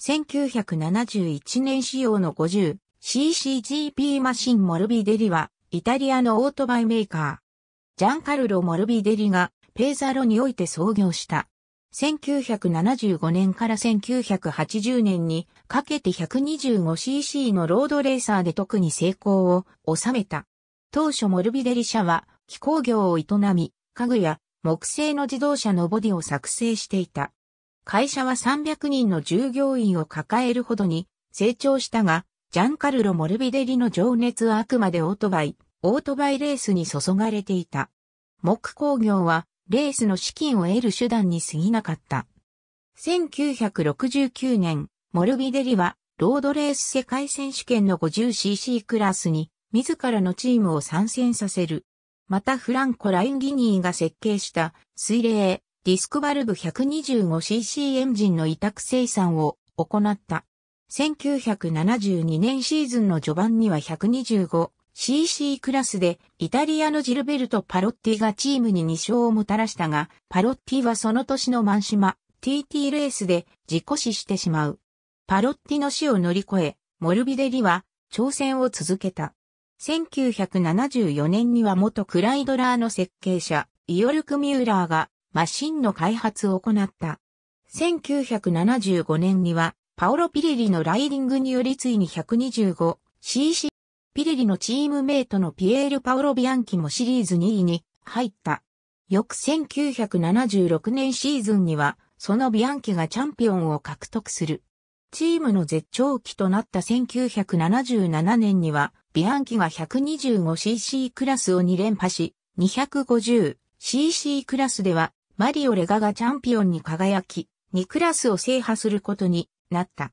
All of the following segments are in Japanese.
1971年仕様の 50ccGP マシンモルビデリは、イタリアのオートバイメーカー、ジャンカルロ・モルビデリが、ペーザロにおいて創業した。1975年から1980年にかけて 125cc のロードレーサーで特に成功を収めた。当初モルビデリ社は気候業を営み、家具や木製の自動車のボディを作成していた。会社は300人の従業員を抱えるほどに成長したが、ジャンカルロ・モルビデリの情熱はあくまでオートバイ、オートバイレースに注がれていた。木工業はレースの資金を得る手段に過ぎなかった。1969年、モルビデリはロードレース世界選手権の 50cc クラスに自らのチームを参戦させる。またフランコ・ラインギニーが設計した水冷、ディスクバルブ 125cc エンジンの委託生産を行った。1972年シーズンの序盤には 125cc クラスでイタリアのジルベルト・パロッティがチームに2勝をもたらしたが、パロッティはその年のマンシマ TT レースで事故死してしまう。パロッティの死を乗り越え、モルビデリは挑戦を続けた。1974年には元クライドラーの設計者、イオルク・ミューラーがマシンの開発を行った。1975年には、パオロ・ピレリのライディングによりついに 125cc。ピレリのチームメイトのピエール・パオロ・ビアンキもシリーズ2位に入った。翌1976年シーズンには、そのビアンキがチャンピオンを獲得する。チームの絶頂期となった1977年には、ビアンキが 125cc クラスを2連覇し、250cc クラスではマリオ・レガがチャンピオンに輝き、2クラスを制覇することになった。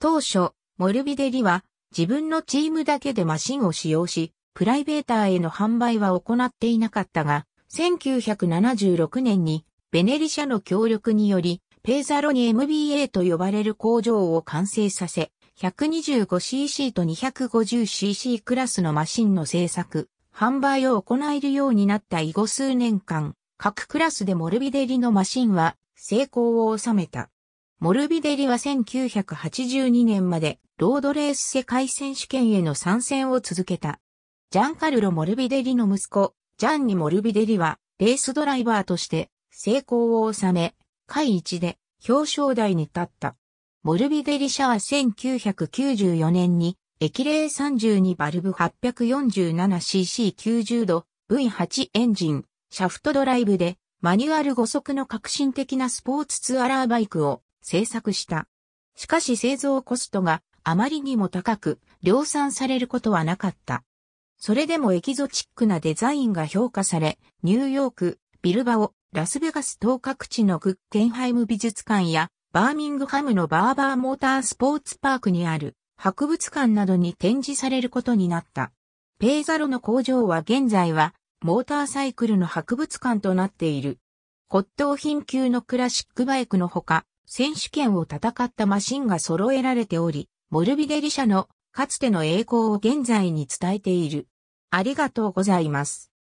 当初、モルビデリは自分のチームだけでマシンを使用し、プライベーターへの販売は行っていなかったが、1976年にベネリ社の協力により、ペーザロに MBA と呼ばれる工場を完成させ、125cc と 250cc クラスのマシンの製作、販売を行えるようになった以後数年間、各クラスでモルビデリのマシンは成功を収めた。モルビデリは1982年までロードレース世界選手権への参戦を続けた。ジャンカルロ・モルビデリの息子、ジャンニ・モルビデリはレースドライバーとして成功を収め、回一で表彰台に立った。モルビデリ社は1994年に液冷32バルブ 847cc90 度 V8 エンジンシャフトドライブでマニュアル5速の革新的なスポーツツアラーバイクを製作した。しかし製造コストがあまりにも高く量産されることはなかった。それでもエキゾチックなデザインが評価され、ニューヨーク、ビルバオ、ラスベガス等各地のグッケンハイム美術館やバーミングハムのバーバーモータースポーツパークにある博物館などに展示されることになった。ペーザロの工場は現在はモーターサイクルの博物館となっている。骨董品級のクラシックバイクのほか、選手権を戦ったマシンが揃えられており、モルビデリ社のかつての栄光を現在に伝えている。ありがとうございます。